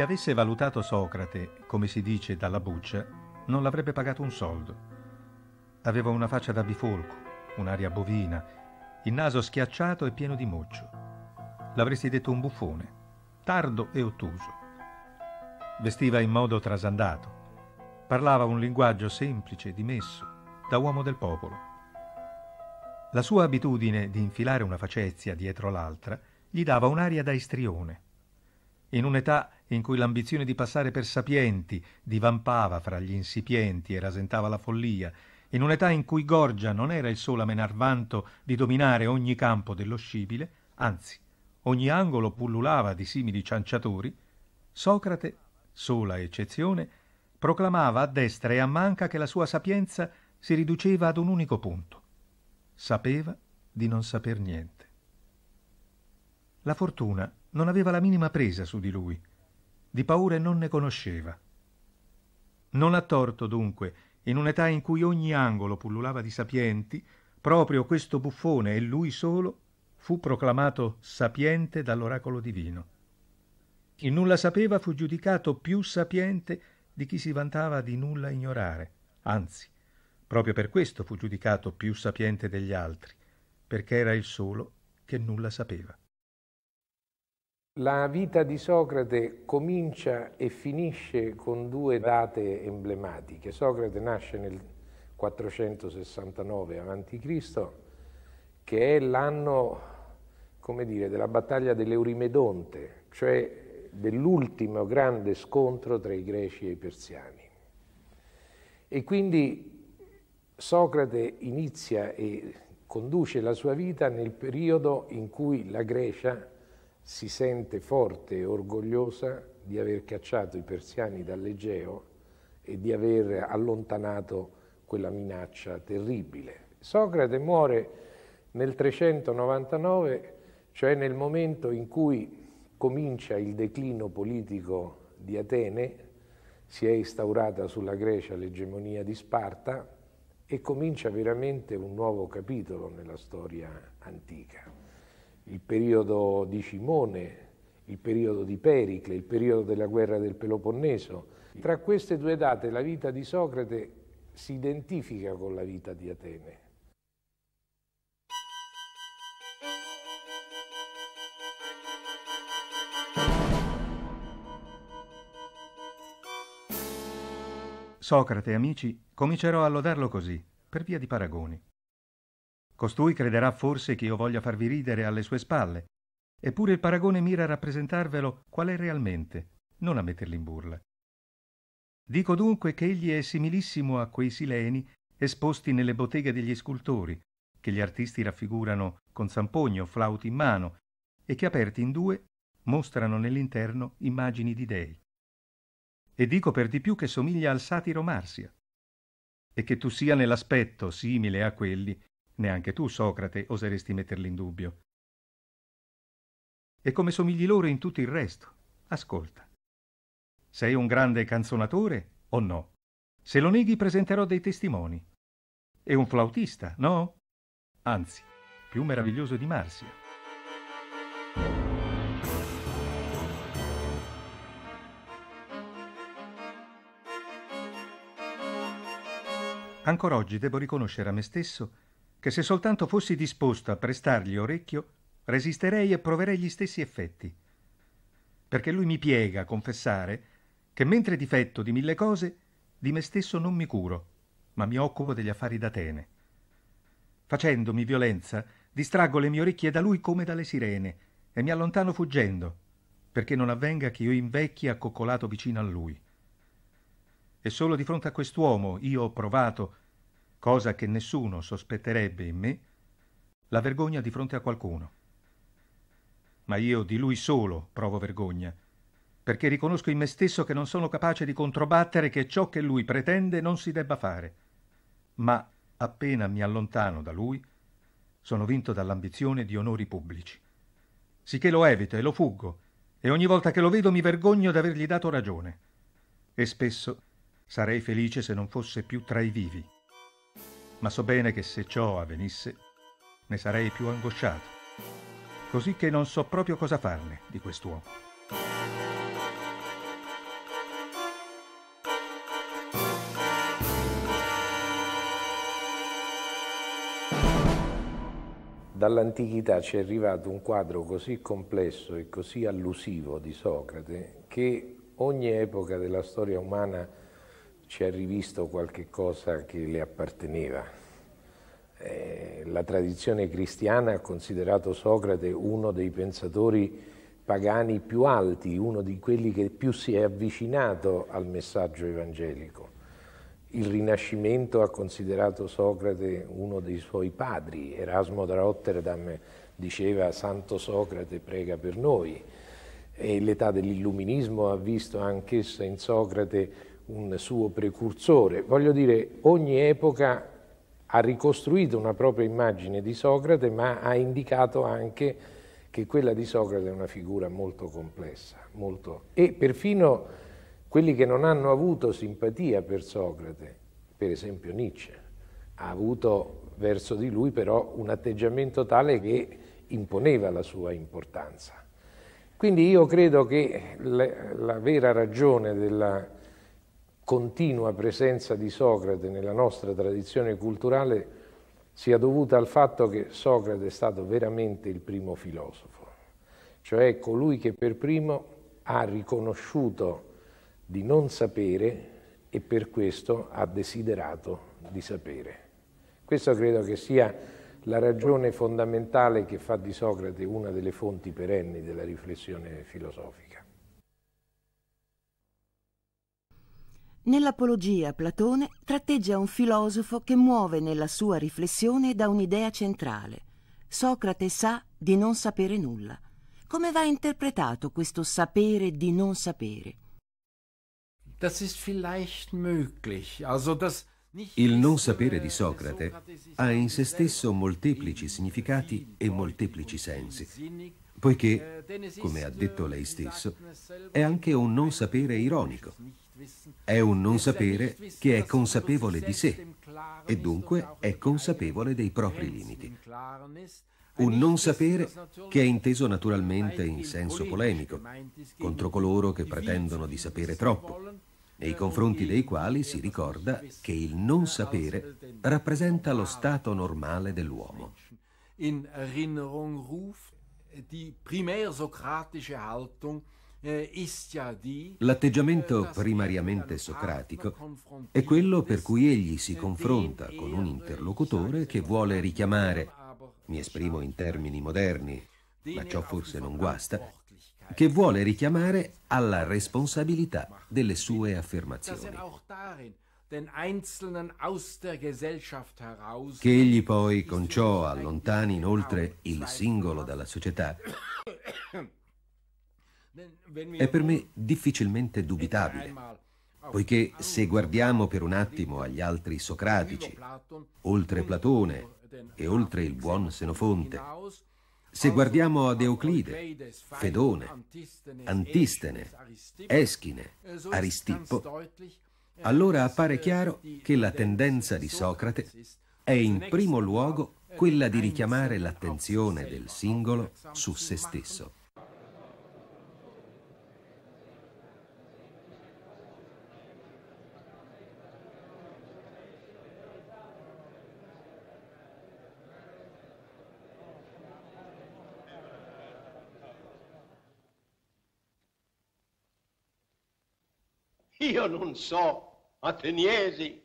avesse valutato Socrate, come si dice, dalla buccia, non l'avrebbe pagato un soldo. Aveva una faccia da bifolco, un'aria bovina, il naso schiacciato e pieno di moccio. L'avresti detto un buffone, tardo e ottuso. Vestiva in modo trasandato. Parlava un linguaggio semplice, dimesso, da uomo del popolo. La sua abitudine di infilare una facezia dietro l'altra gli dava un'aria da istrione. In un'età in cui l'ambizione di passare per sapienti divampava fra gli insipienti e rasentava la follia, in un'età in cui Gorgia non era il solo a menar vanto di dominare ogni campo dello scibile, anzi, ogni angolo pullulava di simili cianciatori, Socrate, sola eccezione, proclamava a destra e a manca che la sua sapienza si riduceva ad un unico punto. Sapeva di non saper niente. La fortuna non aveva la minima presa su di lui di paure non ne conosceva. Non ha torto, dunque, in un'età in cui ogni angolo pullulava di sapienti, proprio questo buffone e lui solo fu proclamato sapiente dall'oracolo divino. Chi nulla sapeva fu giudicato più sapiente di chi si vantava di nulla ignorare, anzi, proprio per questo fu giudicato più sapiente degli altri, perché era il solo che nulla sapeva. La vita di Socrate comincia e finisce con due date emblematiche. Socrate nasce nel 469 a.C., che è l'anno dire, della battaglia dell'Eurimedonte, cioè dell'ultimo grande scontro tra i greci e i persiani. E quindi Socrate inizia e conduce la sua vita nel periodo in cui la Grecia si sente forte e orgogliosa di aver cacciato i persiani dall'Egeo e di aver allontanato quella minaccia terribile. Socrate muore nel 399, cioè nel momento in cui comincia il declino politico di Atene, si è instaurata sulla Grecia l'egemonia di Sparta e comincia veramente un nuovo capitolo nella storia antica il periodo di Cimone, il periodo di Pericle, il periodo della guerra del Peloponneso. Tra queste due date la vita di Socrate si identifica con la vita di Atene. Socrate, amici, comincerò a lodarlo così, per via di paragoni. Costui crederà forse che io voglia farvi ridere alle sue spalle. Eppure il paragone mira a rappresentarvelo qual è realmente, non a metterli in burla. Dico dunque che egli è similissimo a quei sileni esposti nelle botteghe degli scultori, che gli artisti raffigurano con zampogno, flauti in mano, e che aperti in due mostrano nell'interno immagini di dei. E dico per di più che somiglia al satiro Marsia, e che tu sia nell'aspetto simile a quelli Neanche tu, Socrate, oseresti metterli in dubbio. E come somigli loro in tutto il resto. Ascolta. Sei un grande canzonatore o no? Se lo neghi presenterò dei testimoni. E un flautista, no? Anzi, più meraviglioso di Marsia. Ancora oggi devo riconoscere a me stesso che se soltanto fossi disposto a prestargli orecchio, resisterei e proverei gli stessi effetti. Perché lui mi piega a confessare che mentre difetto di mille cose, di me stesso non mi curo, ma mi occupo degli affari d'Atene. Facendomi violenza, distraggo le mie orecchie da lui come dalle sirene e mi allontano fuggendo, perché non avvenga che io invecchi accoccolato vicino a lui. E solo di fronte a quest'uomo io ho provato cosa che nessuno sospetterebbe in me, la vergogna di fronte a qualcuno. Ma io di lui solo provo vergogna, perché riconosco in me stesso che non sono capace di controbattere che ciò che lui pretende non si debba fare. Ma appena mi allontano da lui, sono vinto dall'ambizione di onori pubblici. Sicché lo evito e lo fuggo, e ogni volta che lo vedo mi vergogno d'avergli dato ragione. E spesso sarei felice se non fosse più tra i vivi ma so bene che se ciò avvenisse ne sarei più angosciato. Così che non so proprio cosa farne di quest'uomo. Dall'antichità ci è arrivato un quadro così complesso e così allusivo di Socrate che ogni epoca della storia umana ci ha rivisto qualche cosa che le apparteneva. Eh, la tradizione cristiana ha considerato Socrate uno dei pensatori pagani più alti, uno di quelli che più si è avvicinato al messaggio evangelico. Il Rinascimento ha considerato Socrate uno dei suoi padri. Erasmo da Rotterdam diceva Santo Socrate prega per noi. l'età dell'illuminismo ha visto anch'essa in Socrate un suo precursore. Voglio dire, ogni epoca ha ricostruito una propria immagine di Socrate, ma ha indicato anche che quella di Socrate è una figura molto complessa, molto... e perfino quelli che non hanno avuto simpatia per Socrate, per esempio Nietzsche, ha avuto verso di lui però un atteggiamento tale che imponeva la sua importanza. Quindi io credo che la, la vera ragione della, continua presenza di Socrate nella nostra tradizione culturale sia dovuta al fatto che Socrate è stato veramente il primo filosofo, cioè colui che per primo ha riconosciuto di non sapere e per questo ha desiderato di sapere. Questo credo che sia la ragione fondamentale che fa di Socrate una delle fonti perenni della riflessione filosofica. Nell'Apologia Platone tratteggia un filosofo che muove nella sua riflessione da un'idea centrale. Socrate sa di non sapere nulla. Come va interpretato questo sapere di non sapere? Il non sapere di äh, Socrate ha in se stesso molteplici significati e molteplici sensi, poiché, äh, come ha detto äh, lei stesso, è anche un non sapere ironico è un non sapere che è consapevole di sé e dunque è consapevole dei propri limiti. Un non sapere che è inteso naturalmente in senso polemico, contro coloro che pretendono di sapere troppo, nei confronti dei quali si ricorda che il non sapere rappresenta lo stato normale dell'uomo. In Erinnerung ruft die primärsokratische Haltung eh, L'atteggiamento eh, primariamente socratico è quello per cui egli si eh, confronta con un interlocutore che vuole richiamare, mi esprimo in termini moderni, ma ciò forse non guasta, che vuole richiamare alla responsabilità delle sue affermazioni. Er che egli poi con ciò allontani inoltre il singolo dalla società è per me difficilmente dubitabile, poiché se guardiamo per un attimo agli altri socratici, oltre Platone e oltre il buon Senofonte, se guardiamo ad Euclide, Fedone, Antistene, Eschine, Aristippo, allora appare chiaro che la tendenza di Socrate è in primo luogo quella di richiamare l'attenzione del singolo su se stesso. Io non so, ateniesi,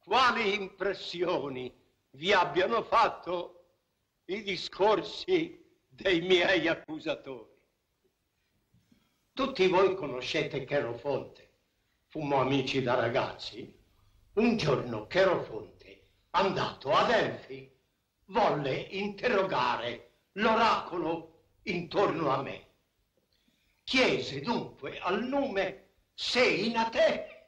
quali impressioni vi abbiano fatto i discorsi dei miei accusatori. Tutti voi conoscete Cherofonte. Fummo amici da ragazzi. Un giorno Cherofonte, andato ad Elfi, volle interrogare l'oracolo intorno a me. Chiese dunque al nome se in Atene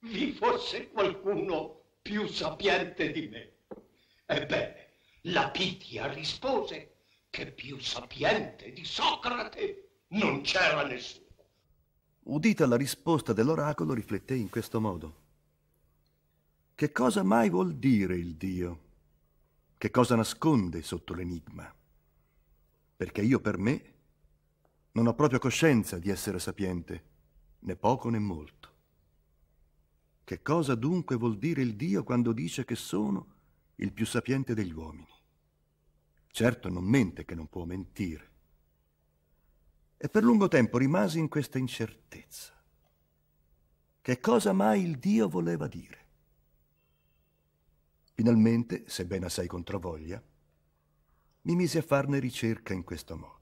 vi fosse qualcuno più sapiente di me. Ebbene, la Pitia rispose che più sapiente di Socrate non c'era nessuno. Udita la risposta dell'oracolo, rifletté in questo modo. Che cosa mai vuol dire il Dio? Che cosa nasconde sotto l'enigma? Perché io per me non ho proprio coscienza di essere sapiente né poco né molto. Che cosa dunque vuol dire il Dio quando dice che sono il più sapiente degli uomini? Certo non mente che non può mentire. E per lungo tempo rimasi in questa incertezza. Che cosa mai il Dio voleva dire? Finalmente, sebbene assai controvoglia, mi misi a farne ricerca in questo modo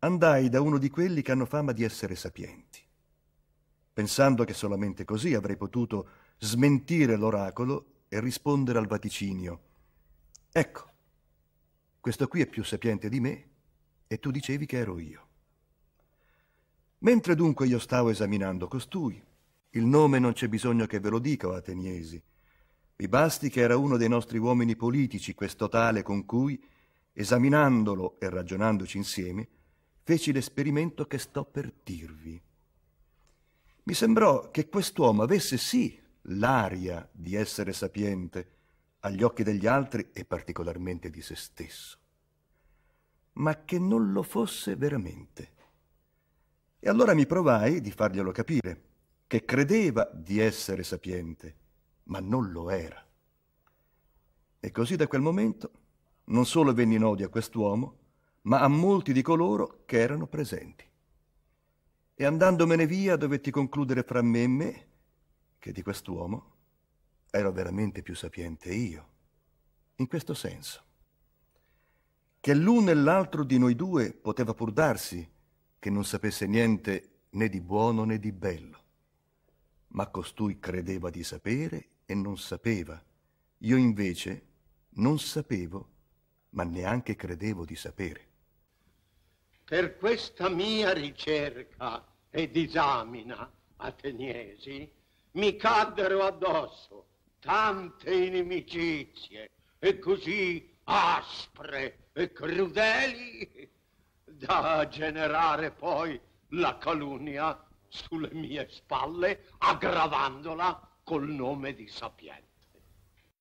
andai da uno di quelli che hanno fama di essere sapienti, pensando che solamente così avrei potuto smentire l'oracolo e rispondere al vaticinio. Ecco, questo qui è più sapiente di me e tu dicevi che ero io. Mentre dunque io stavo esaminando costui, il nome non c'è bisogno che ve lo dica, ateniesi, vi basti che era uno dei nostri uomini politici, questo tale con cui, esaminandolo e ragionandoci insieme, feci l'esperimento che sto per dirvi. Mi sembrò che quest'uomo avesse sì l'aria di essere sapiente agli occhi degli altri e particolarmente di se stesso, ma che non lo fosse veramente. E allora mi provai di farglielo capire, che credeva di essere sapiente, ma non lo era. E così da quel momento non solo venni in odio a quest'uomo, ma a molti di coloro che erano presenti. E andandomene via dovetti concludere fra me e me che di quest'uomo ero veramente più sapiente io, in questo senso, che l'uno e l'altro di noi due poteva pur darsi che non sapesse niente né di buono né di bello, ma costui credeva di sapere e non sapeva, io invece non sapevo, ma neanche credevo di sapere. Per questa mia ricerca e disamina, ateniesi, mi caddero addosso tante inimicizie e così aspre e crudeli da generare poi la calunnia sulle mie spalle, aggravandola col nome di sapiente.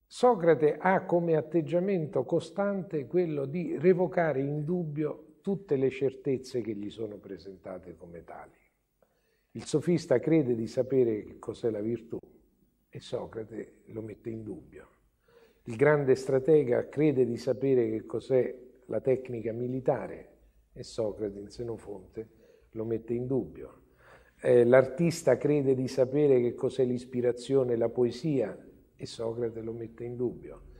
Socrate ha come atteggiamento costante quello di revocare in dubbio tutte le certezze che gli sono presentate come tali. Il sofista crede di sapere che cos'è la virtù e Socrate lo mette in dubbio. Il grande stratega crede di sapere che cos'è la tecnica militare e Socrate in Senofonte lo mette in dubbio. Eh, l'artista crede di sapere che cos'è l'ispirazione, la poesia e Socrate lo mette in dubbio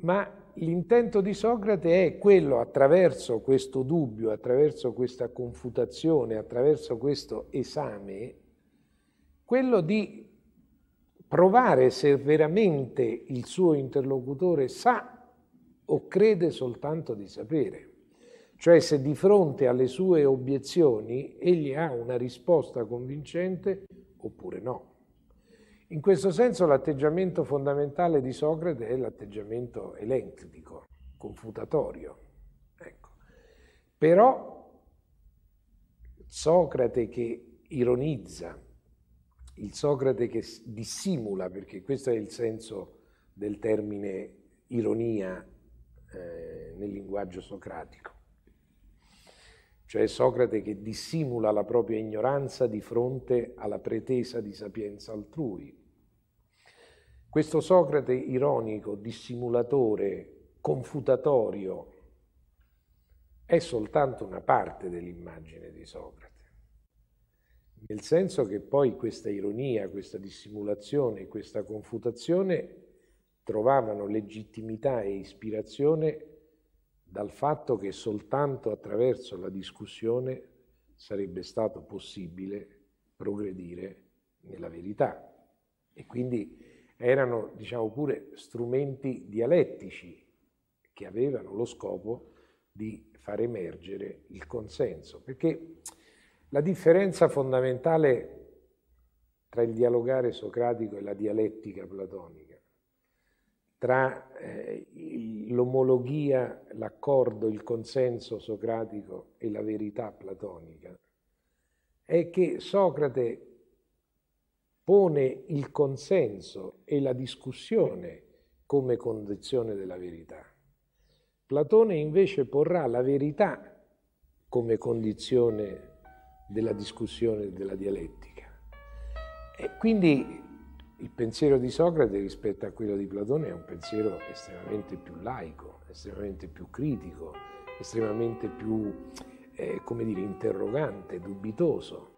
ma l'intento di Socrate è quello, attraverso questo dubbio, attraverso questa confutazione, attraverso questo esame, quello di provare se veramente il suo interlocutore sa o crede soltanto di sapere. Cioè se di fronte alle sue obiezioni egli ha una risposta convincente oppure no. In questo senso l'atteggiamento fondamentale di Socrate è l'atteggiamento elencritico, confutatorio. Ecco. Però Socrate che ironizza, il Socrate che dissimula, perché questo è il senso del termine ironia eh, nel linguaggio socratico, cioè Socrate che dissimula la propria ignoranza di fronte alla pretesa di sapienza altrui. Questo Socrate ironico, dissimulatore, confutatorio, è soltanto una parte dell'immagine di Socrate. Nel senso che poi questa ironia, questa dissimulazione, questa confutazione trovavano legittimità e ispirazione dal fatto che soltanto attraverso la discussione sarebbe stato possibile progredire nella verità. E quindi erano diciamo pure strumenti dialettici che avevano lo scopo di far emergere il consenso, perché la differenza fondamentale tra il dialogare socratico e la dialettica platonica, tra eh, l'omologia, l'accordo, il consenso socratico e la verità platonica, è che Socrate pone il consenso e la discussione come condizione della verità. Platone invece porrà la verità come condizione della discussione e della dialettica. E quindi il pensiero di Socrate rispetto a quello di Platone è un pensiero estremamente più laico, estremamente più critico, estremamente più, eh, come dire, interrogante, dubitoso.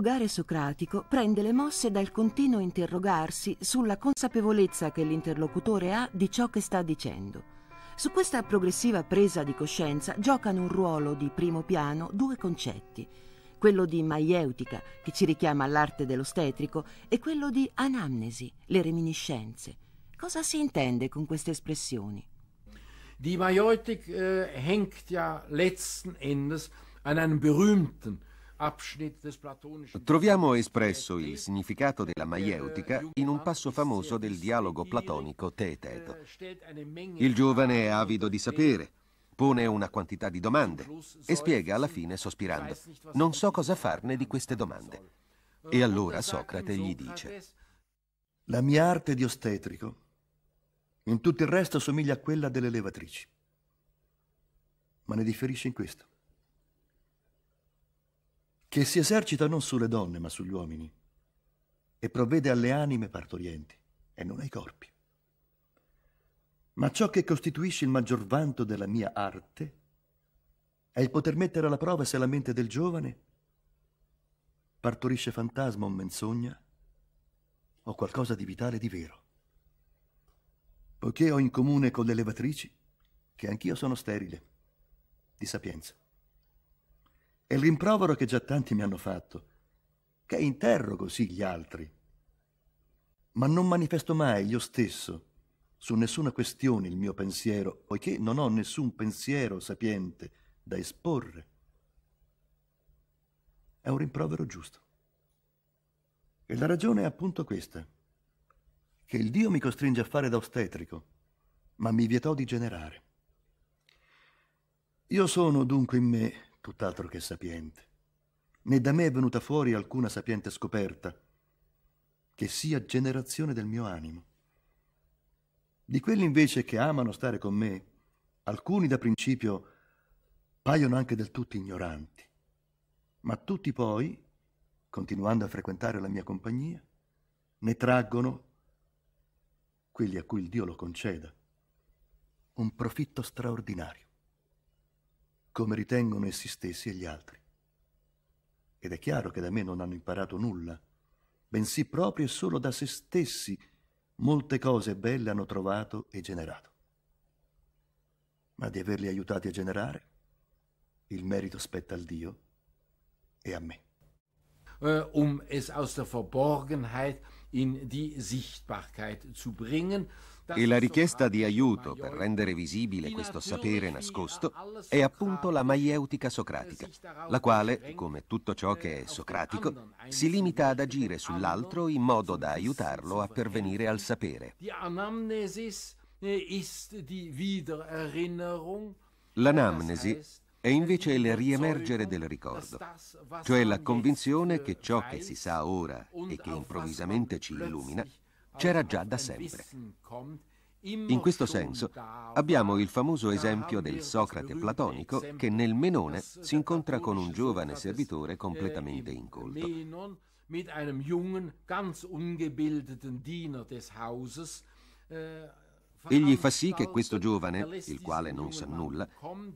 dialogare socratico prende le mosse dal continuo interrogarsi sulla consapevolezza che l'interlocutore ha di ciò che sta dicendo. Su questa progressiva presa di coscienza giocano un ruolo di primo piano due concetti, quello di maieutica, che ci richiama all'arte dell'ostetrico, e quello di anamnesi, le reminiscenze. Cosa si intende con queste espressioni? Die Maieutik äh, eh, hängt ja letzten Endes an einem berühmten Troviamo espresso il significato della maieutica in un passo famoso del dialogo platonico Teeteto. Il giovane è avido di sapere, pone una quantità di domande e spiega alla fine sospirando, non so cosa farne di queste domande. E allora Socrate gli dice, la mia arte di ostetrico in tutto il resto somiglia a quella delle levatrici, ma ne differisce in questo che si esercita non sulle donne ma sugli uomini e provvede alle anime partorienti e non ai corpi. Ma ciò che costituisce il maggior vanto della mia arte è il poter mettere alla prova se la mente del giovane partorisce fantasma o menzogna o qualcosa di vitale e di vero. Poiché ho in comune con le levatrici che anch'io sono sterile di sapienza. È il rimprovero che già tanti mi hanno fatto, che interrogo sì gli altri, ma non manifesto mai io stesso su nessuna questione il mio pensiero, poiché non ho nessun pensiero sapiente da esporre. È un rimprovero giusto. E la ragione è appunto questa, che il Dio mi costringe a fare da ostetrico, ma mi vietò di generare. Io sono dunque in me tutt'altro che sapiente. Né da me è venuta fuori alcuna sapiente scoperta, che sia generazione del mio animo. Di quelli invece che amano stare con me, alcuni da principio paiono anche del tutto ignoranti, ma tutti poi, continuando a frequentare la mia compagnia, ne traggono, quelli a cui il Dio lo conceda, un profitto straordinario come ritengono essi stessi e gli altri. Ed è chiaro che da me non hanno imparato nulla, bensì proprio e solo da se stessi molte cose belle hanno trovato e generato. Ma di averli aiutati a generare, il merito spetta al Dio e a me. Äh, um es aus der Verborgenheit in die Sichtbarkeit zu bringen, e la richiesta di aiuto per rendere visibile questo sapere nascosto è appunto la maieutica socratica, la quale, come tutto ciò che è socratico, si limita ad agire sull'altro in modo da aiutarlo a pervenire al sapere. Eh, L'anamnesi è invece il riemergere del ricordo, cioè la convinzione äh, che ciò che si sa ora e che improvvisamente ci illumina c'era già da sempre. In questo senso abbiamo il famoso esempio del Socrate platonico che nel Menone si incontra con un giovane servitore completamente incolto. Äh, Egli fa sì che questo giovane, er il quale non sa nulla,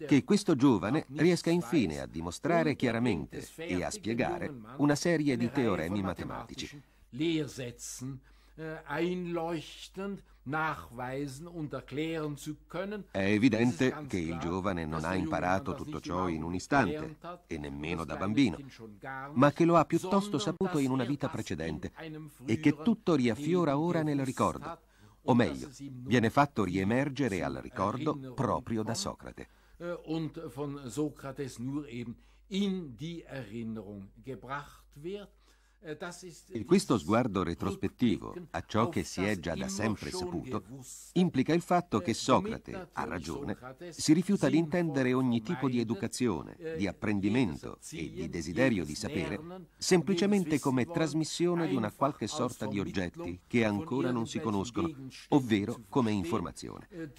che questo giovane riesca infine a dimostrare chiaramente e a spiegare una serie di teoremi matematici. Äh, È evidente che il giovane non ha imparato tutto ciò in un istante e nemmeno da bambino, ma che lo ha piuttosto saputo in una er vita precedente e che tutto riaffiora ora nel ricordo, o meglio, viene fatto riemergere al ricordo proprio da Socrate. Äh, und von Sokrates nur eben in die Erinnerung gebracht wird. Questo sguardo retrospettivo a ciò che si è già da sempre saputo implica il fatto che Socrate, a ragione, si rifiuta di intendere ogni tipo di educazione, di apprendimento e di desiderio di sapere semplicemente come trasmissione di una qualche sorta di oggetti che ancora non si conoscono, ovvero come informazione. Eh,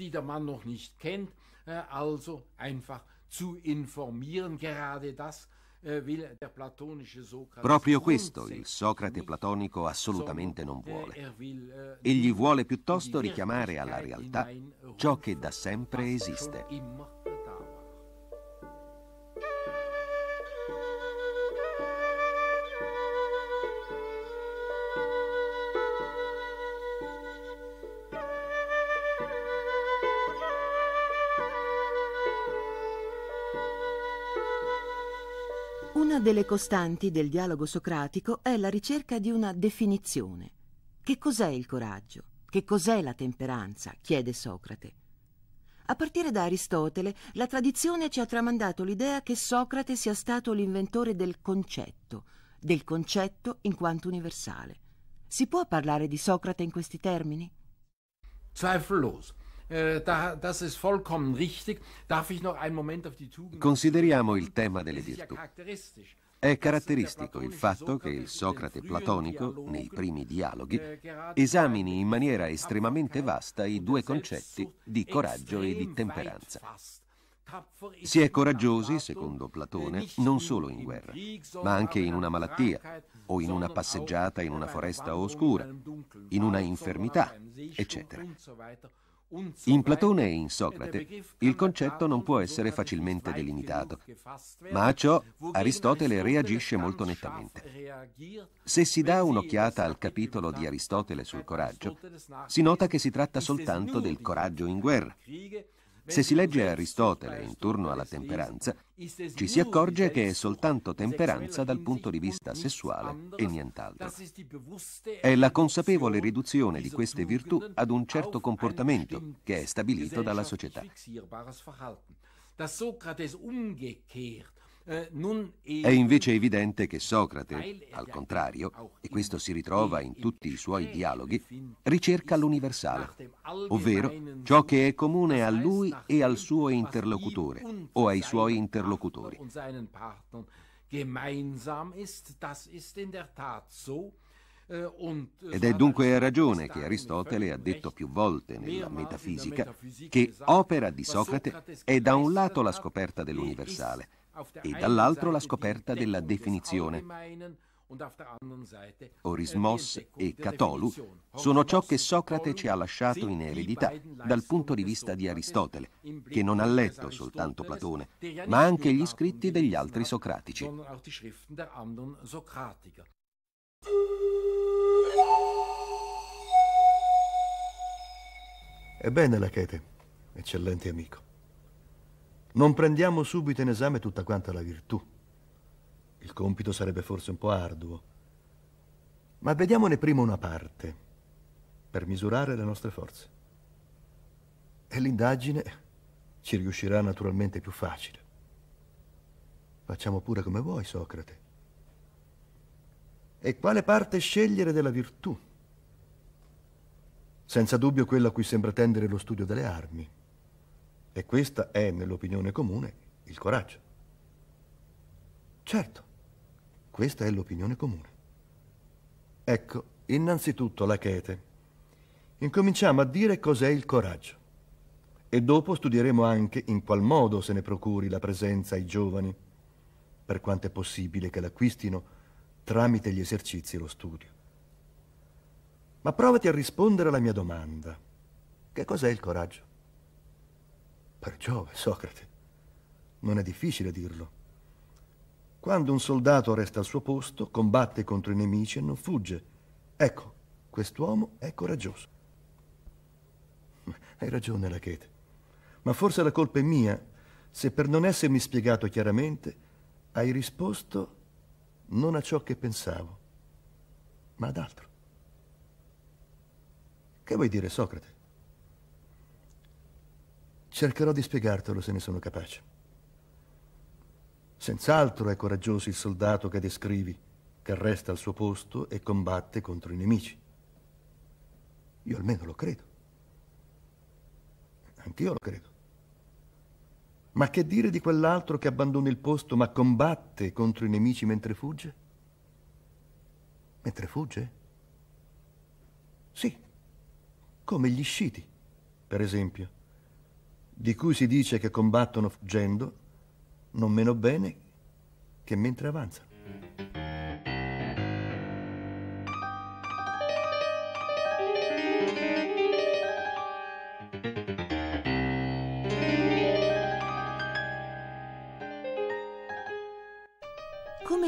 eh, also einfach zu informieren, gerade das, eh, Proprio questo il Socrate platonico assolutamente non vuole. Eh, Egli vuole piuttosto richiamare alla realtà ciò che da sempre esiste. delle costanti del dialogo socratico è la ricerca di una definizione. Che cos'è il coraggio? Che cos'è la temperanza? chiede Socrate. A partire da Aristotele, la tradizione ci ha tramandato l'idea che Socrate sia stato l'inventore del concetto, del concetto in quanto universale. Si può parlare di Socrate in questi termini? Zweifellos. Äh, Consideriamo il tema delle virtù. È caratteristico il fatto che il Socrate platonico, nei primi dialoghi, äh, esamini in maniera estremamente vasta i due concetti di coraggio e di temperanza. Si è coraggiosi, secondo äh, Platone, non solo in guerra, ma anche in una malattia, o in una passeggiata in una foresta oscura, in una infermità, eccetera. In Platone e in Socrate il concetto non può essere facilmente delimitato, ma a ciò Aristotele reagisce molto nettamente. Se si dà un'occhiata al capitolo di Aristotele sul ecco, coraggio, si nota che si tratta soltanto del coraggio in guerra, se si legge Aristotele intorno alla temperanza, ci si accorge che è soltanto temperanza dal punto di vista sessuale e nient'altro. È la consapevole riduzione di queste virtù ad un certo comportamento che è stabilito dalla società. Dass Sokrates umgekehrt eh, è invece evidente che Socrate, al contrario, e questo si ritrova in tutti i suoi dialoghi, ricerca l'universale, ovvero ciò che è comune a lui e al suo interlocutore o ai suoi interlocutori. Äh, äh, Ed è dunque a ragione che Aristotele ha detto più volte nella metafisica che opera di Socrate è da un lato la scoperta dell'universale, e dall'altro la scoperta della definizione. Orismos e Catolu sono ciò che Socrate ci ha lasciato in eredità dal punto di vista di Aristotele, che non ha letto soltanto Platone, ma anche gli scritti degli altri socratici. Ebbene, Lachete, eccellente amico non prendiamo subito in esame tutta quanta la virtù. Il compito sarebbe forse un po' arduo, ma vediamone prima una parte, per misurare le nostre forze. E l'indagine ci riuscirà naturalmente più facile. Facciamo pure come vuoi, Socrate. E quale parte scegliere della virtù? Senza dubbio quella a cui sembra tendere lo studio delle armi. E questa è, nell'opinione comune, il coraggio. Certo, questa è l'opinione comune. Ecco, innanzitutto la chete. Incominciamo a dire cos'è il coraggio e dopo studieremo anche in qual modo se ne procuri la presenza ai giovani, per quanto è possibile che l'acquistino tramite gli esercizi e lo studio. Ma provati a rispondere alla mia domanda. Che cos'è il coraggio? Per Giove, Socrate, non è difficile dirlo. Quando un soldato resta al suo posto, combatte contro i nemici e non fugge. Ecco, quest'uomo è coraggioso. Hai ragione, Lachete. Ma forse la colpa è mia se per non essermi spiegato chiaramente hai risposto non a ciò che pensavo, ma ad altro. Che vuoi dire, Socrate? Cercherò di spiegartelo se ne sono capace. Senz'altro è coraggioso il soldato che descrivi, che resta al suo posto e combatte contro i nemici. Io almeno lo credo. Anch'io lo credo. Ma che dire di quell'altro che abbandona il posto ma combatte contro i nemici mentre fugge? Mentre fugge? Sì, come gli sciti, per esempio di cui si dice che combattono fuggendo, non meno bene che mentre avanzano.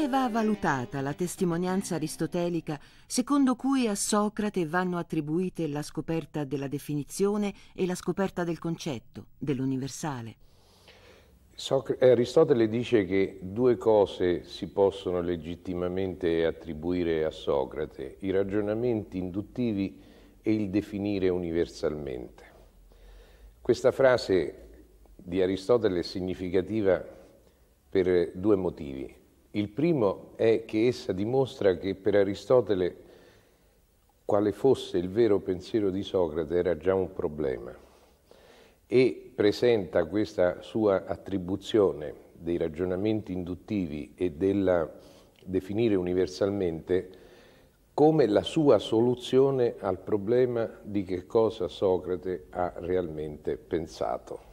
Va valutata la testimonianza aristotelica secondo cui a Socrate vanno attribuite la scoperta della definizione e la scoperta del concetto, dell'universale. Eh, Aristotele dice che due cose si possono legittimamente attribuire a Socrate, i ragionamenti induttivi e il definire universalmente. Questa frase di Aristotele è significativa per due motivi. Il primo è che essa dimostra che per Aristotele quale fosse il vero pensiero di Socrate era già un problema e presenta questa sua attribuzione dei ragionamenti induttivi e della definire universalmente come la sua soluzione al problema di che cosa Socrate ha realmente pensato.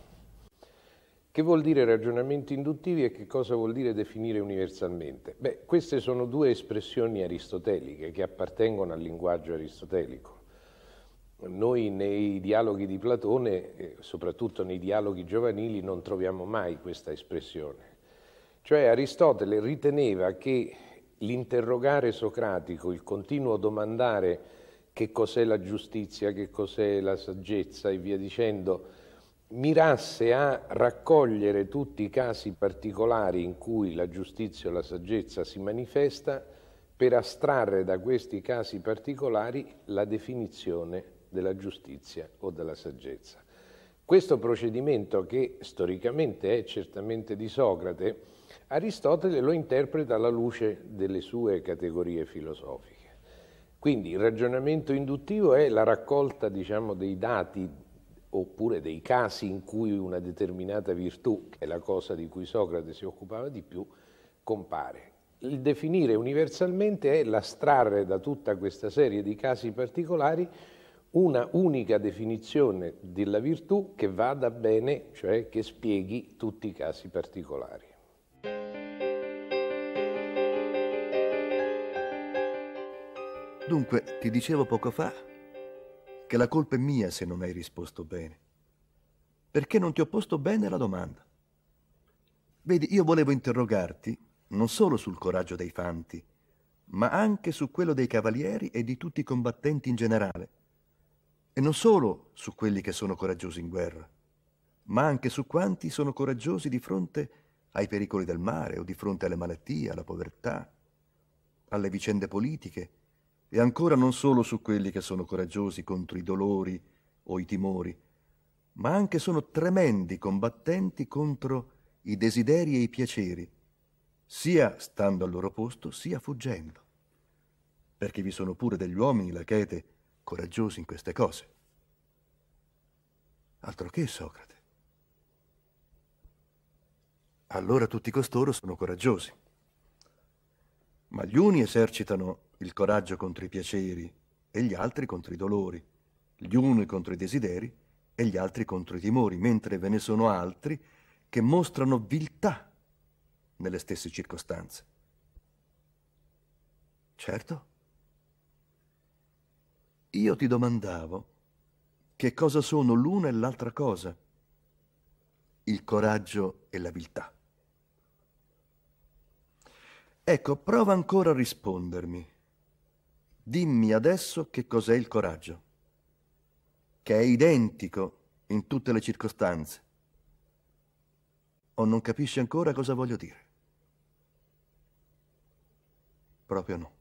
Che vuol dire ragionamenti induttivi e che cosa vuol dire definire universalmente? Beh, queste sono due espressioni aristoteliche che appartengono al linguaggio aristotelico. Noi nei dialoghi di Platone, soprattutto nei dialoghi giovanili, non troviamo mai questa espressione. Cioè Aristotele riteneva che l'interrogare socratico, il continuo domandare che cos'è la giustizia, che cos'è la saggezza e via dicendo, mirasse a raccogliere tutti i casi particolari in cui la giustizia o la saggezza si manifesta per astrarre da questi casi particolari la definizione della giustizia o della saggezza. Questo procedimento, che storicamente è certamente di Socrate, Aristotele lo interpreta alla luce delle sue categorie filosofiche. Quindi il ragionamento induttivo è la raccolta diciamo, dei dati oppure dei casi in cui una determinata virtù, che è la cosa di cui Socrate si occupava di più, compare. Il definire universalmente è l'astrarre da tutta questa serie di casi particolari una unica definizione della virtù che vada bene, cioè che spieghi tutti i casi particolari. Dunque, ti dicevo poco fa che la colpa è mia se non hai risposto bene. Perché non ti ho posto bene la domanda. Vedi, io volevo interrogarti non solo sul coraggio dei fanti, ma anche su quello dei cavalieri e di tutti i combattenti in generale. E non solo su quelli che sono coraggiosi in guerra, ma anche su quanti sono coraggiosi di fronte ai pericoli del mare o di fronte alle malattie, alla povertà, alle vicende politiche, e ancora non solo su quelli che sono coraggiosi contro i dolori o i timori, ma anche sono tremendi combattenti contro i desideri e i piaceri, sia stando al loro posto, sia fuggendo. Perché vi sono pure degli uomini, Lachete, coraggiosi in queste cose. Altro che Socrate. Allora tutti costoro sono coraggiosi. Ma gli uni esercitano il coraggio contro i piaceri e gli altri contro i dolori, gli uni contro i desideri e gli altri contro i timori, mentre ve ne sono altri che mostrano viltà nelle stesse circostanze. Certo. Io ti domandavo che cosa sono l'una e l'altra cosa, il coraggio e la viltà. Ecco, prova ancora a rispondermi. Dimmi adesso che cos'è il coraggio, che è identico in tutte le circostanze. O non capisci ancora cosa voglio dire? Proprio no.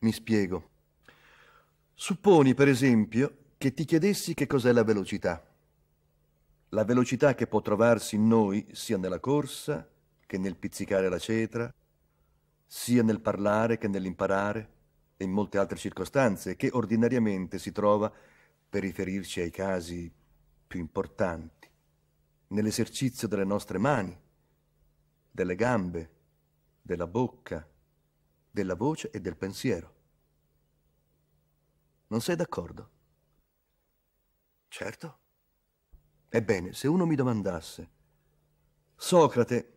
Mi spiego. Supponi, per esempio, che ti chiedessi che cos'è la velocità. La velocità che può trovarsi in noi sia nella corsa che nel pizzicare la cetra, sia nel parlare che nell'imparare e in molte altre circostanze, che ordinariamente si trova per riferirci ai casi più importanti, nell'esercizio delle nostre mani, delle gambe, della bocca, della voce e del pensiero. Non sei d'accordo? Certo. Ebbene, se uno mi domandasse, Socrate,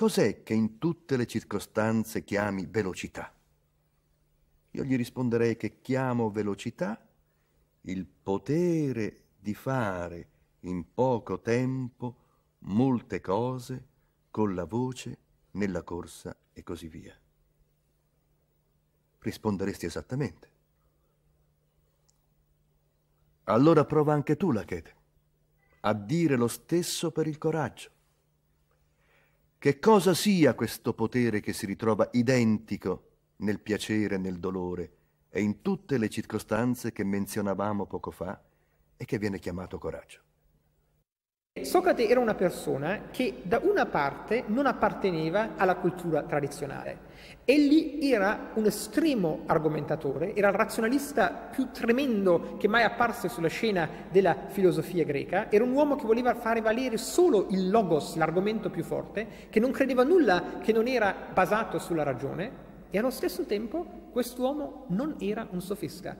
cos'è che in tutte le circostanze chiami velocità? Io gli risponderei che chiamo velocità il potere di fare in poco tempo molte cose con la voce nella corsa e così via. Risponderesti esattamente. Allora prova anche tu, Lachete, a dire lo stesso per il coraggio che cosa sia questo potere che si ritrova identico nel piacere, nel dolore e in tutte le circostanze che menzionavamo poco fa e che viene chiamato coraggio. Socrate era una persona che da una parte non apparteneva alla cultura tradizionale. Egli era un estremo argomentatore, era il razionalista più tremendo che mai apparse sulla scena della filosofia greca, era un uomo che voleva fare valere solo il logos, l'argomento più forte, che non credeva nulla che non era basato sulla ragione e allo stesso tempo quest'uomo non era un sofista,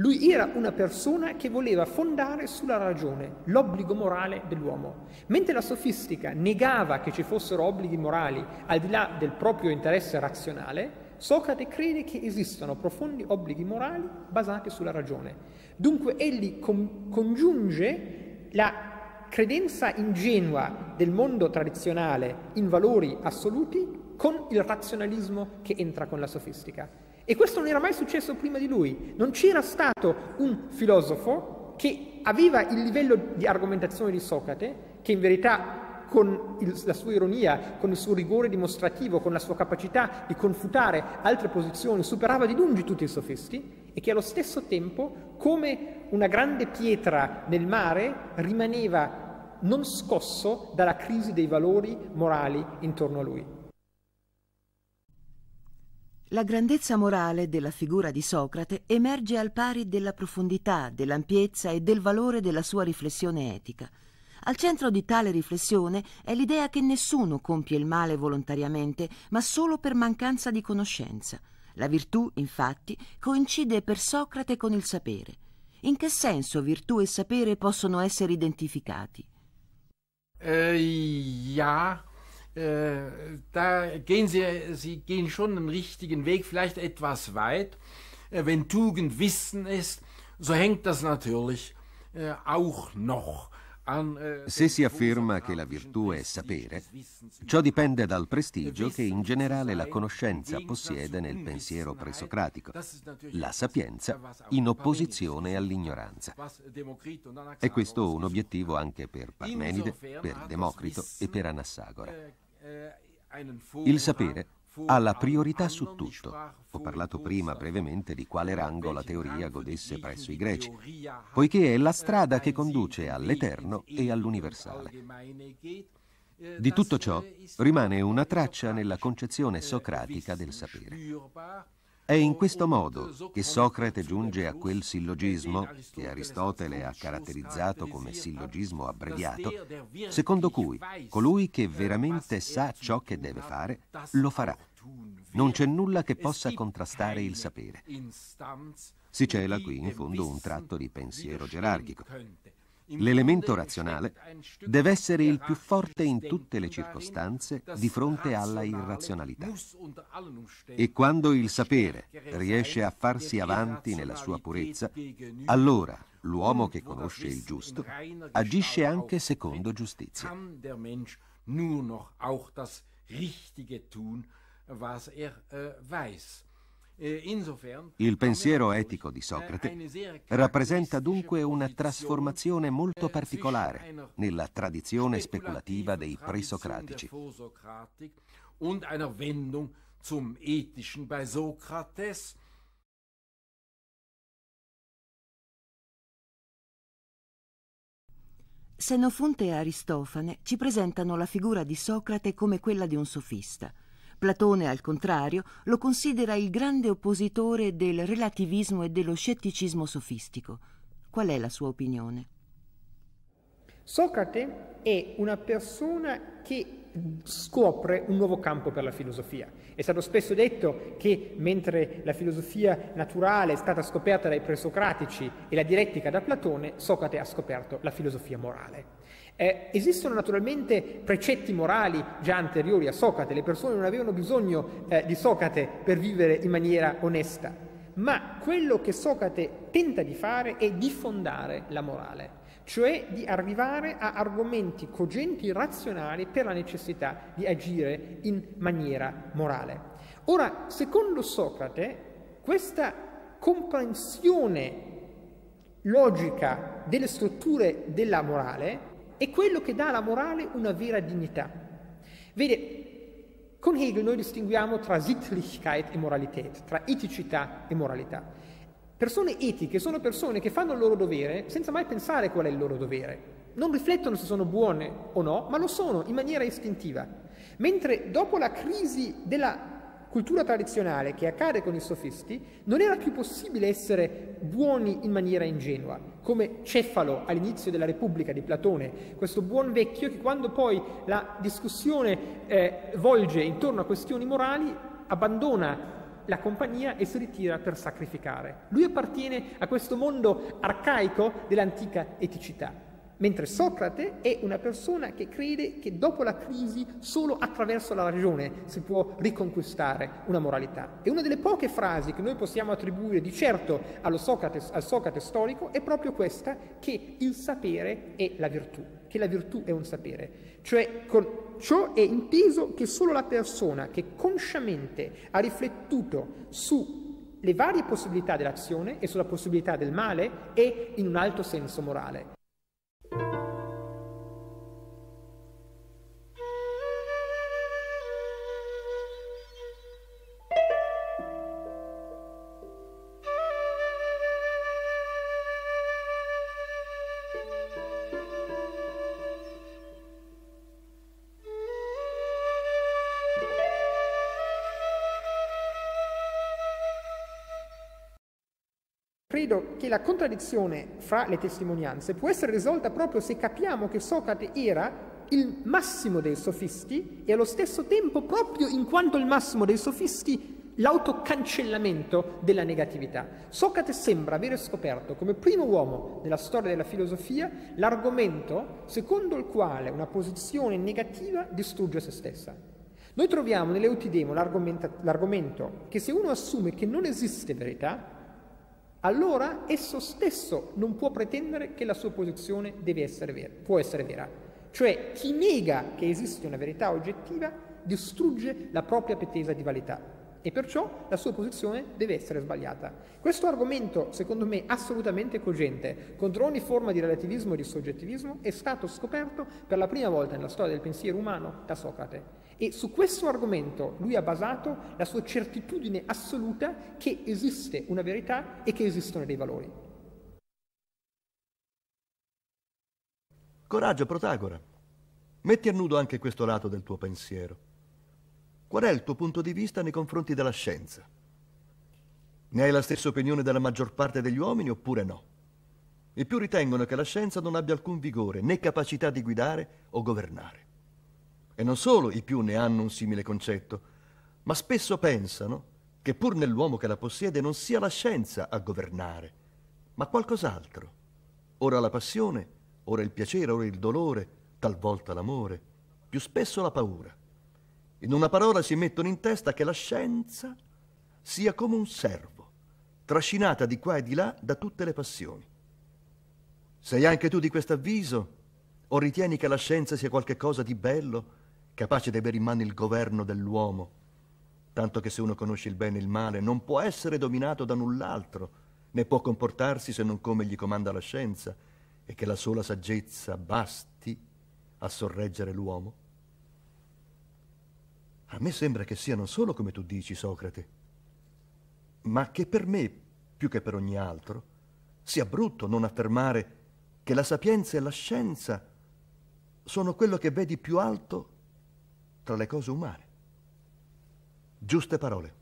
lui era una persona che voleva fondare sulla ragione l'obbligo morale dell'uomo. Mentre la sofistica negava che ci fossero obblighi morali al di là del proprio interesse razionale, Socrate crede che esistano profondi obblighi morali basati sulla ragione. Dunque egli com- congiunge la credenza ingenua del mondo tradizionale in valori assoluti con il razionalismo che entra con la sofistica. E questo non era mai successo prima di lui. Non c'era stato un filosofo che aveva il livello di argomentazione di Socrate, che in verità con il, la sua ironia, con il suo rigore dimostrativo, con la sua capacità di confutare altre posizioni, superava di lungi tutti i sofisti e che allo stesso tempo, come una grande pietra nel mare, rimaneva non scosso dalla crisi dei valori morali intorno a lui. La grandezza morale della figura di Socrate emerge al pari della profondità, dell'ampiezza e del valore della sua riflessione etica. Al centro di tale riflessione è l'idea che nessuno compie il male volontariamente, ma solo per mancanza di conoscenza. La virtù, infatti, coincide per Socrate con il sapere. In che senso virtù e sapere possono essere identificati? Eh, yeah. Äh, da gehen sie, sie gehen schon einen richtigen Weg, vielleicht etwas weit. Äh, wenn Tugend Wissen ist, so hängt das natürlich äh, auch noch. Se si afferma che la virtù è sapere, ciò dipende dal prestigio che in generale la conoscenza possiede nel pensiero presocratico, la sapienza in opposizione all'ignoranza. È questo un obiettivo anche per Parmenide, per Democrito e per Anassagora. Il sapere ha la priorità su tutto. Ho parlato prima brevemente di quale rango la teoria godesse presso i greci, poiché è la strada che conduce all'eterno e all'universale. Di tutto ciò rimane una traccia nella concezione socratica del sapere. È in questo modo che Socrate giunge a quel sillogismo, che Aristotele ha caratterizzato come sillogismo abbreviato, secondo cui colui che veramente sa ciò che deve fare, lo farà. Non c'è nulla che possa contrastare il sapere. Si cela qui in fondo un tratto di pensiero gerarchico. L'elemento razionale deve essere il più forte in tutte le circostanze di fronte alla irrazionalità. E quando il sapere riesce a farsi avanti nella sua purezza, allora l'uomo che conosce il giusto agisce anche secondo giustizia. Nur noch auch das Richtige tun, was er äh, weiß. Il pensiero etico di Socrate rappresenta dunque una trasformazione molto particolare nella tradizione speculativa dei presocratici. Und Senofonte e Aristofane ci presentano la figura di Socrate come quella di un sofista. Platone, al contrario, lo considera il grande oppositore del relativismo e dello scetticismo sofistico. Qual è la sua opinione? Socrate è una persona che scopre un nuovo campo per la filosofia. È stato spesso detto che mentre la filosofia naturale è stata scoperta dai presocratici e la dialettica da Platone, Socrate ha scoperto la filosofia morale. Eh, esistono naturalmente precetti morali già anteriori a Socrate, le persone non avevano bisogno eh, di Socrate per vivere in maniera onesta, ma quello che Socrate tenta di fare è diffondare la morale, cioè di arrivare a argomenti cogenti, razionali per la necessità di agire in maniera morale. Ora, secondo Socrate, questa comprensione logica delle strutture della morale è quello che dà alla morale una vera dignità. Vede, con Hegel noi distinguiamo tra Sittlichkeit e Moralität, tra eticità e moralità. Persone etiche sono persone che fanno il loro dovere senza mai pensare qual è il loro dovere. Non riflettono se sono buone o no, ma lo sono in maniera istintiva. Mentre dopo la crisi della cultura tradizionale che accade con i sofisti, non era più possibile essere buoni in maniera ingenua come Cefalo all'inizio della Repubblica di Platone, questo buon vecchio che quando poi la discussione eh, volge intorno a questioni morali abbandona la compagnia e si ritira per sacrificare. Lui appartiene a questo mondo arcaico dell'antica eticità mentre Socrate è una persona che crede che dopo la crisi solo attraverso la ragione si può riconquistare una moralità. E una delle poche frasi che noi possiamo attribuire di certo Socrate, al Socrate storico è proprio questa, che il sapere è la virtù, che la virtù è un sapere. Cioè con ciò è inteso che solo la persona che consciamente ha riflettuto su le varie possibilità dell'azione e sulla possibilità del male è in un alto senso morale. thank you la contraddizione fra le testimonianze può essere risolta proprio se capiamo che Socrate era il massimo dei sofisti e allo stesso tempo, proprio in quanto il massimo dei sofisti, l'autocancellamento della negatività. Socrate sembra aver scoperto come primo uomo nella storia della filosofia l'argomento secondo il quale una posizione negativa distrugge se stessa. Noi troviamo nell'Eutidemo l'argomento che se uno assume che non esiste verità, allora esso stesso non può pretendere che la sua posizione essere vera, può essere vera. Cioè chi nega che esiste una verità oggettiva distrugge la propria pretesa di validità e perciò la sua posizione deve essere sbagliata. Questo argomento, secondo me, assolutamente cogente contro ogni forma di relativismo e di soggettivismo è stato scoperto per la prima volta nella storia del pensiero umano da Socrate e su questo argomento lui ha basato la sua certitudine assoluta che esiste una verità e che esistono dei valori. Coraggio, Protagora. Metti a nudo anche questo lato del tuo pensiero. Qual è il tuo punto di vista nei confronti della scienza? Ne hai la stessa opinione della maggior parte degli uomini oppure no? I più ritengono che la scienza non abbia alcun vigore né capacità di guidare o governare e non solo i più ne hanno un simile concetto, ma spesso pensano che pur nell'uomo che la possiede non sia la scienza a governare, ma qualcos'altro. Ora la passione, ora il piacere, ora il dolore, talvolta l'amore, più spesso la paura. In una parola si mettono in testa che la scienza sia come un servo, trascinata di qua e di là da tutte le passioni. Sei anche tu di questo avviso? O ritieni che la scienza sia qualcosa di bello capace di avere in mano il governo dell'uomo, tanto che se uno conosce il bene e il male non può essere dominato da null'altro, né può comportarsi se non come gli comanda la scienza, e che la sola saggezza basti a sorreggere l'uomo? A me sembra che sia non solo come tu dici, Socrate, ma che per me, più che per ogni altro, sia brutto non affermare che la sapienza e la scienza sono quello che vedi più alto tra le cose umane. Giuste parole.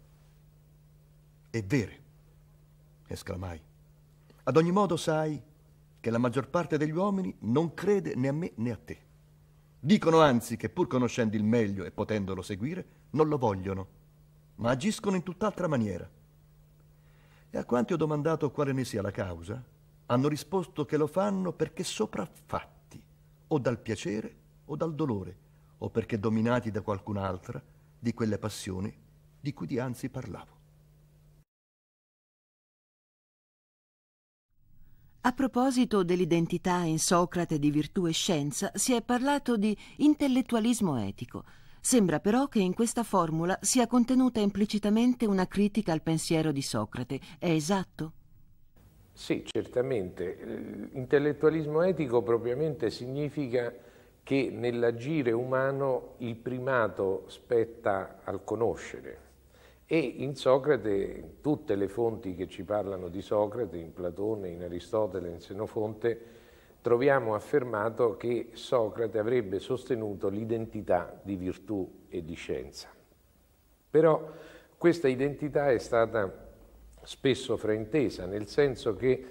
E vere, esclamai. Ad ogni modo sai che la maggior parte degli uomini non crede né a me né a te. Dicono anzi che pur conoscendo il meglio e potendolo seguire, non lo vogliono, ma agiscono in tutt'altra maniera. E a quanti ho domandato quale ne sia la causa, hanno risposto che lo fanno perché sopraffatti, o dal piacere o dal dolore, o perché dominati da qualcun'altra di quelle passioni di cui dianzi parlavo. A proposito dell'identità in Socrate di virtù e scienza, si è parlato di intellettualismo etico. Sembra però che in questa formula sia contenuta implicitamente una critica al pensiero di Socrate. È esatto? Sì, certamente. Eh, intellettualismo etico propriamente significa che nell'agire umano il primato spetta al conoscere. E in Socrate in tutte le fonti che ci parlano di Socrate, in Platone, in Aristotele, in Senofonte, troviamo affermato che Socrate avrebbe sostenuto l'identità di virtù e di scienza. Però questa identità è stata spesso fraintesa, nel senso che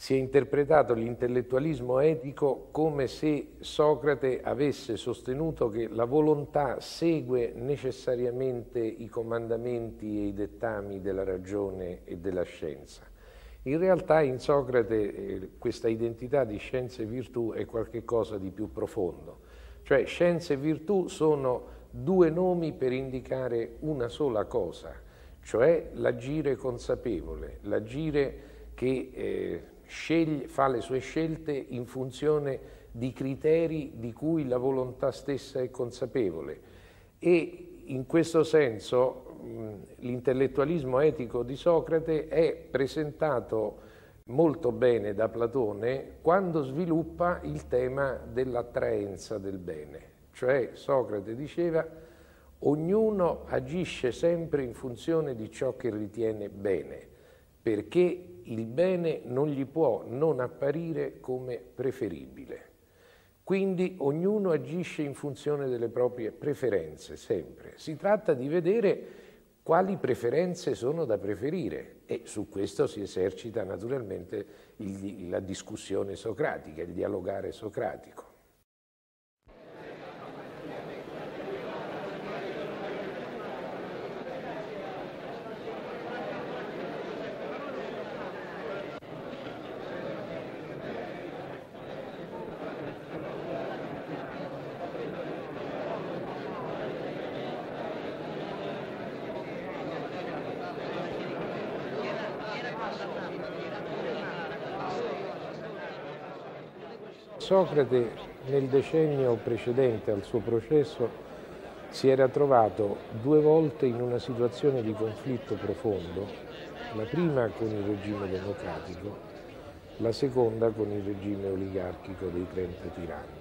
si è interpretato l'intellettualismo etico come se Socrate avesse sostenuto che la volontà segue necessariamente i comandamenti e i dettami della ragione e della scienza. In realtà in Socrate eh, questa identità di scienza e virtù è qualcosa di più profondo, cioè scienza e virtù sono due nomi per indicare una sola cosa, cioè l'agire consapevole, l'agire che eh, sceglie, fa le sue scelte in funzione di criteri di cui la volontà stessa è consapevole e in questo senso l'intellettualismo etico di Socrate è presentato molto bene da Platone quando sviluppa il tema dell'attraenza del bene. Cioè Socrate diceva ognuno agisce sempre in funzione di ciò che ritiene bene, perché il bene non gli può non apparire come preferibile. Quindi ognuno agisce in funzione delle proprie preferenze, sempre. Si tratta di vedere quali preferenze sono da preferire e su questo si esercita naturalmente il, la discussione socratica, il dialogare socratico. Socrate nel decennio precedente al suo processo si era trovato due volte in una situazione di conflitto profondo, la prima con il regime democratico, la seconda con il regime oligarchico dei 30 tiranni.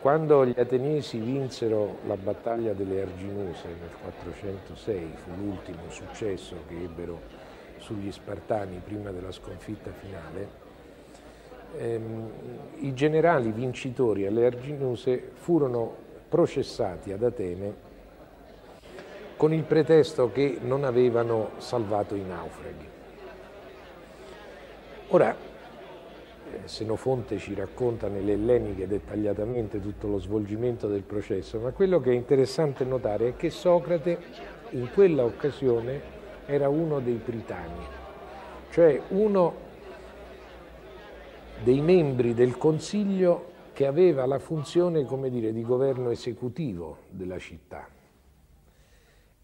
Quando gli ateniesi vinsero la battaglia delle Arginuse nel 406, fu l'ultimo successo che ebbero sugli Spartani prima della sconfitta finale, ehm, i generali vincitori alle Arginuse furono processati ad Atene con il pretesto che non avevano salvato i naufraghi. Ora, eh, Senofonte ci racconta nelle Elleniche dettagliatamente tutto lo svolgimento del processo, ma quello che è interessante notare è che Socrate in quella occasione era uno dei pritani, cioè uno dei membri del Consiglio che aveva la funzione come dire, di governo esecutivo della città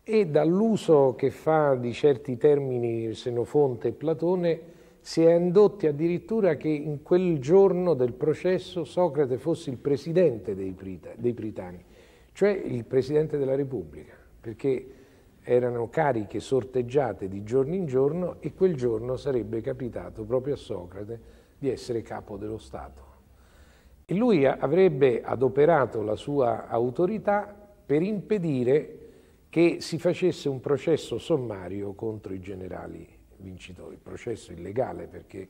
e dall'uso che fa di certi termini Senofonte e Platone si è indotti addirittura che in quel giorno del processo Socrate fosse il presidente dei, Brita, dei Britanni, cioè il presidente della Repubblica, perché erano cariche sorteggiate di giorno in giorno e quel giorno sarebbe capitato proprio a Socrate di essere capo dello Stato. E lui avrebbe adoperato la sua autorità per impedire che si facesse un processo sommario contro i generali vincitori, processo illegale perché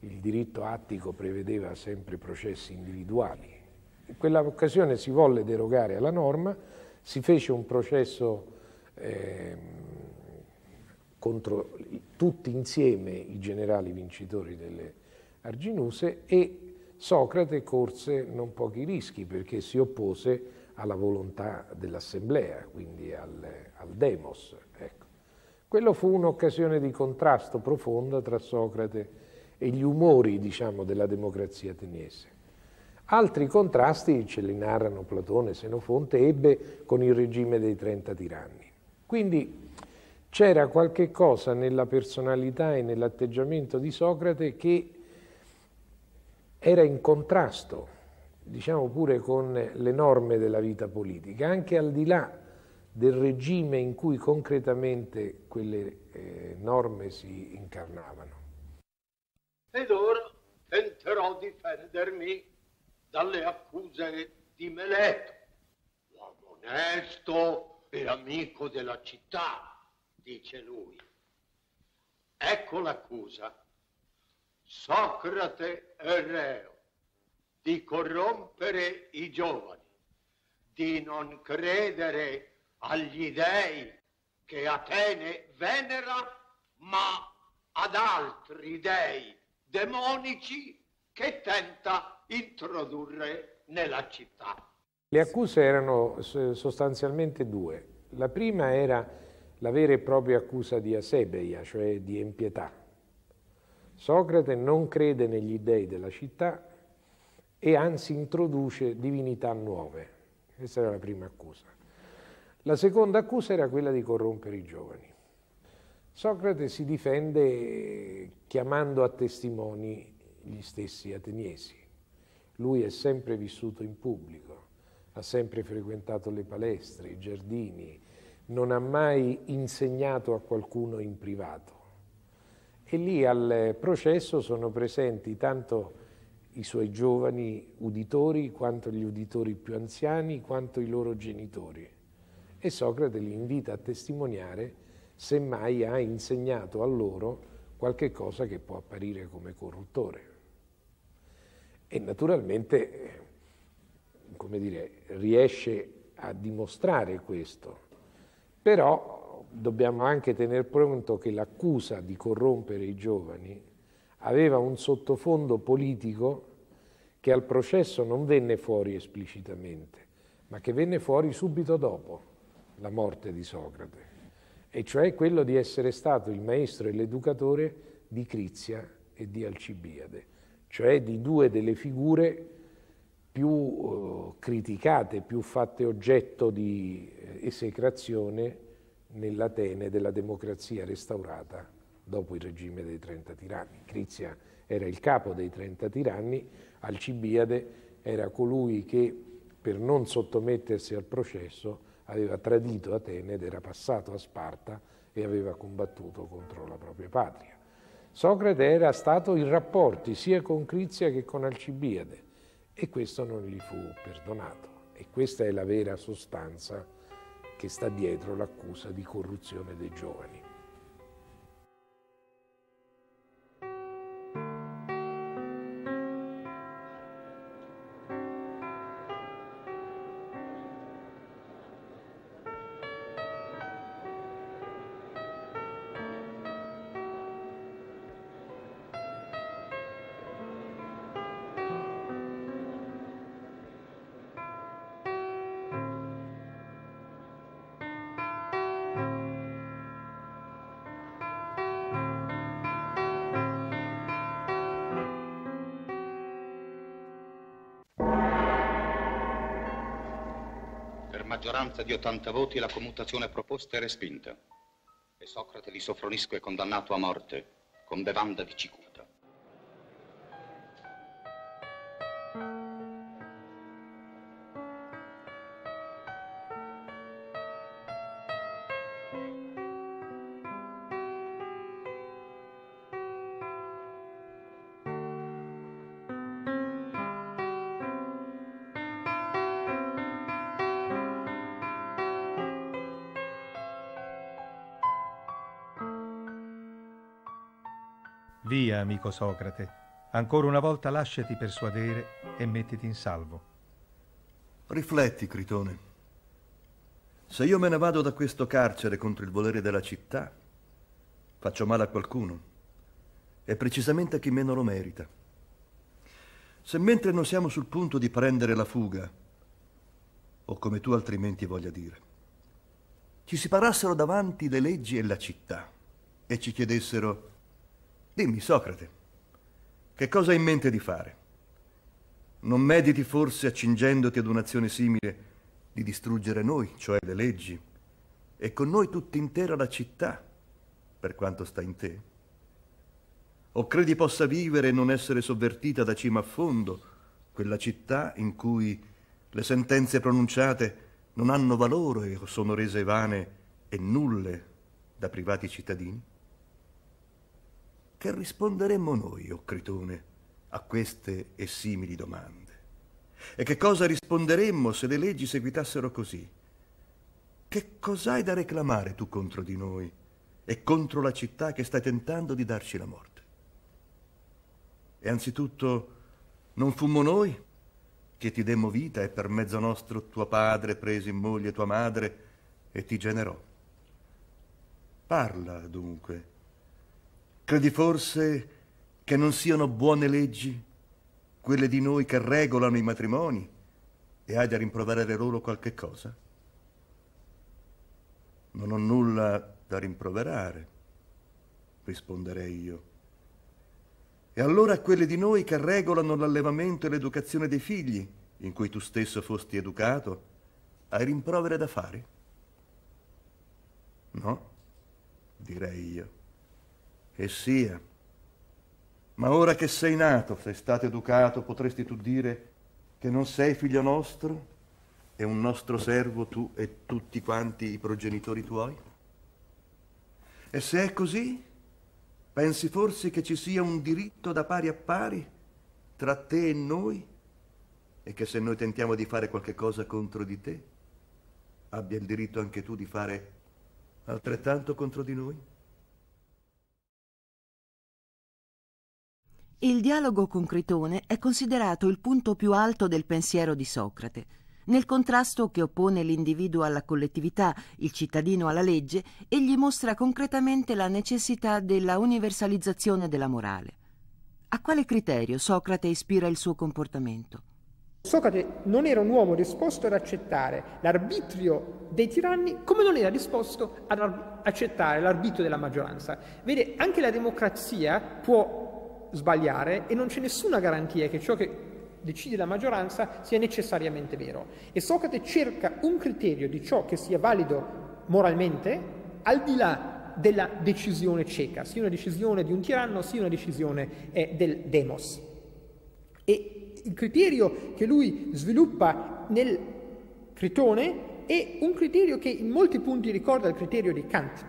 il diritto attico prevedeva sempre processi individuali. In quell'occasione si volle derogare alla norma, si fece un processo eh, contro tutti insieme i generali vincitori delle Arginuse e Socrate corse non pochi rischi perché si oppose alla volontà dell'assemblea, quindi al, al demos. Ecco. Quello fu un'occasione di contrasto profondo tra Socrate e gli umori diciamo, della democrazia ateniese. Altri contrasti, ce li narrano Platone e Senofonte, ebbe con il regime dei 30 tiranni. Quindi c'era qualche cosa nella personalità e nell'atteggiamento di Socrate che era in contrasto, diciamo pure, con le norme della vita politica, anche al di là del regime in cui concretamente quelle eh, norme si incarnavano. Ed ora tenterò di difendermi dalle accuse di Meleto, uomo onesto e amico della città, dice lui. Ecco l'accusa. Socrate erreo di corrompere i giovani, di non credere agli dei che Atene venera, ma ad altri dei demonici che tenta introdurre nella città. Le accuse erano sostanzialmente due. La prima era la vera e propria accusa di asebeia, cioè di impietà, Socrate non crede negli dei della città e anzi introduce divinità nuove. Questa era la prima accusa. La seconda accusa era quella di corrompere i giovani. Socrate si difende chiamando a testimoni gli stessi ateniesi. Lui è sempre vissuto in pubblico, ha sempre frequentato le palestre, i giardini, non ha mai insegnato a qualcuno in privato. E lì al processo sono presenti tanto i suoi giovani uditori, quanto gli uditori più anziani, quanto i loro genitori. E Socrate li invita a testimoniare, semmai ha insegnato a loro qualche cosa che può apparire come corruttore. E naturalmente, come dire, riesce a dimostrare questo, però dobbiamo anche tener pronto che l'accusa di corrompere i giovani aveva un sottofondo politico che al processo non venne fuori esplicitamente, ma che venne fuori subito dopo la morte di Socrate, e cioè quello di essere stato il maestro e l'educatore di Crizia e di Alcibiade, cioè di due delle figure più eh, criticate, più fatte oggetto di eh, esecrazione nell'Atene della democrazia restaurata dopo il regime dei 30 tiranni. Crizia era il capo dei 30 tiranni, Alcibiade era colui che per non sottomettersi al processo aveva tradito Atene ed era passato a Sparta e aveva combattuto contro la propria patria. Socrate era stato in rapporti sia con Crizia che con Alcibiade e questo non gli fu perdonato. E questa è la vera sostanza che sta dietro l'accusa di corruzione dei giovani. maggioranza di 80 voti la commutazione proposta è respinta e Socrate di Sofronisco è condannato a morte con bevanda di cicuta. amico Socrate, ancora una volta lasciati persuadere e mettiti in salvo. Rifletti, Critone. Se io me ne vado da questo carcere contro il volere della città, faccio male a qualcuno, e precisamente a chi meno lo merita. Se mentre non siamo sul punto di prendere la fuga, o come tu altrimenti voglia dire, ci si parassero davanti le leggi e la città e ci chiedessero Dimmi, Socrate, che cosa hai in mente di fare? Non mediti forse, accingendoti ad un'azione simile, di distruggere noi, cioè le leggi, e con noi tutta intera la città, per quanto sta in te? O credi possa vivere e non essere sovvertita da cima a fondo quella città in cui le sentenze pronunciate non hanno valore e sono rese vane e nulle da privati cittadini? che risponderemmo noi, o Critone, a queste e simili domande? E che cosa risponderemmo se le leggi seguitassero così? Che cos'hai da reclamare tu contro di noi e contro la città che stai tentando di darci la morte? E anzitutto, non fummo noi che ti demmo vita e per mezzo nostro tuo padre prese in moglie tua madre e ti generò. Parla dunque Credi forse che non siano buone leggi quelle di noi che regolano i matrimoni e hai da rimproverare loro qualche cosa? Non ho nulla da rimproverare, risponderei io. E allora quelle di noi che regolano l'allevamento e l'educazione dei figli, in cui tu stesso fosti educato, hai rimprovere da fare? No, direi io. E sia. Ma ora che sei nato, sei stato educato, potresti tu dire che non sei figlio nostro e un nostro servo tu e tutti quanti i progenitori tuoi? E se è così, pensi forse che ci sia un diritto da pari a pari tra te e noi e che se noi tentiamo di fare qualche cosa contro di te, abbia il diritto anche tu di fare altrettanto contro di noi? Il dialogo con Critone è considerato il punto più alto del pensiero di Socrate. Nel contrasto che oppone l'individuo alla collettività, il cittadino alla legge, egli mostra concretamente la necessità della universalizzazione della morale. A quale criterio Socrate ispira il suo comportamento? Socrate non era un uomo disposto ad accettare l'arbitrio dei tiranni come non era disposto ad accettare l'arbitrio della maggioranza. Vede, anche la democrazia può sbagliare e non c'è nessuna garantia che ciò che decide la maggioranza sia necessariamente vero. E Socrate cerca un criterio di ciò che sia valido moralmente al di là della decisione cieca, sia una decisione di un tiranno, sia una decisione eh, del demos. E il criterio che lui sviluppa nel Critone è un criterio che in molti punti ricorda il criterio di Kant,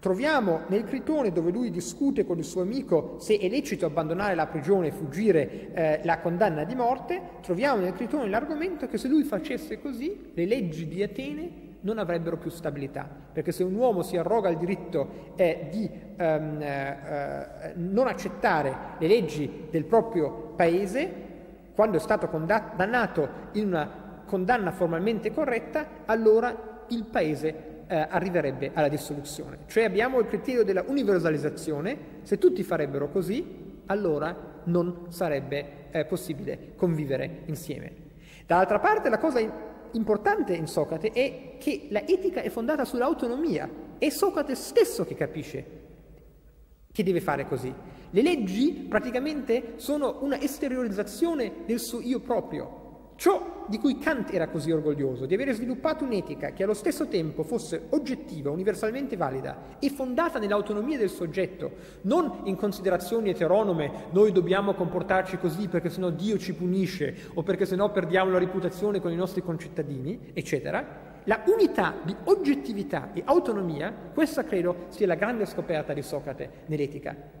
Troviamo nel Critone dove lui discute con il suo amico se è lecito abbandonare la prigione e fuggire eh, la condanna di morte, troviamo nel Critone l'argomento che se lui facesse così le leggi di Atene non avrebbero più stabilità, perché se un uomo si arroga il diritto eh, di ehm, eh, eh non accettare le leggi del proprio paese, quando è stato condannato in una condanna formalmente corretta, allora il paese eh, arriverebbe alla dissoluzione. Cioè abbiamo il criterio della universalizzazione, se tutti farebbero così, allora non sarebbe eh, possibile convivere insieme. Dall'altra parte la cosa importante in Socrate è che la etica è fondata sull'autonomia, è Socrate stesso che capisce che deve fare così. Le leggi praticamente sono una esteriorizzazione del suo io proprio, Ciò di cui Kant era così orgoglioso, di avere sviluppato un'etica che allo stesso tempo fosse oggettiva, universalmente valida e fondata nell'autonomia del soggetto, non in considerazioni eteronome, noi dobbiamo comportarci così perché sennò Dio ci punisce o perché sennò perdiamo la reputazione con i nostri concittadini, eccetera. La unità di oggettività e autonomia, questa credo sia la grande scoperta di Socrate nell'etica.